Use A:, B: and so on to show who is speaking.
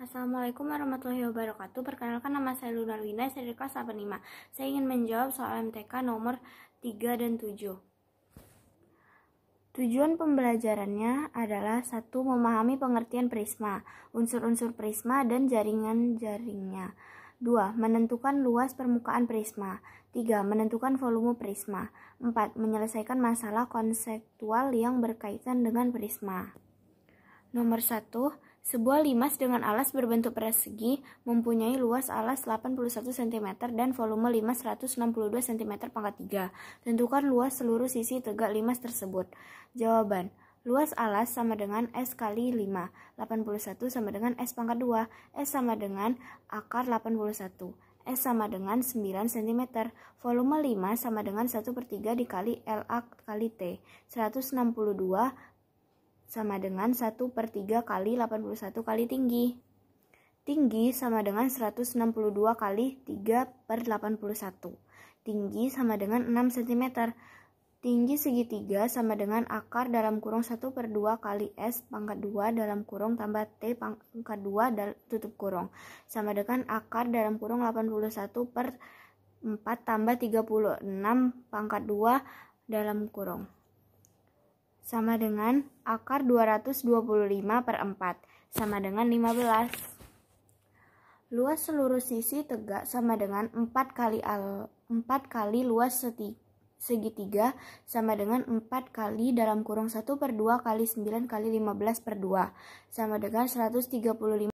A: Assalamualaikum warahmatullahi wabarakatuh. Perkenalkan nama saya Luna Wina dari kelas 85. Saya ingin menjawab soal MTK nomor 3 dan 7. Tujuan pembelajarannya adalah satu memahami pengertian prisma, unsur-unsur prisma dan jaringan-jaringnya. 2. Menentukan luas permukaan prisma. 3. Menentukan volume prisma. 4. Menyelesaikan masalah konseptual yang berkaitan dengan prisma. Nomor 1 sebuah limas dengan alas berbentuk persegi mempunyai luas alas 81 cm dan volume limas 162 cm pangkat 3. Tentukan luas seluruh sisi tegak limas tersebut. Jawaban. Luas alas sama dengan S kali 5. 81 sama dengan S pangkat 2. S sama dengan akar 81. S sama dengan 9 cm. Volume 5 sama dengan 1 per 3 dikali LA kali T. 162 sama dengan 1 per 3 kali 81 kali tinggi. Tinggi sama dengan 162 kali 3 per 81. Tinggi sama dengan 6 cm. Tinggi segitiga sama dengan akar dalam kurung 1 per 2 kali S pangkat 2 dalam kurung tambah T pangkat 2 tutup kurung. Sama dengan akar dalam kurung 81 per 4 tambah 36 pangkat 2 dalam kurung sama dengan akar 225 per 4 sama dengan 15. Luas seluruh sisi tegak sama dengan 4 kali al 4 kali luas seti, segitiga sama dengan 4 kali dalam kurung 1 per 2 kali 9 kali 15 per 2 sama dengan 135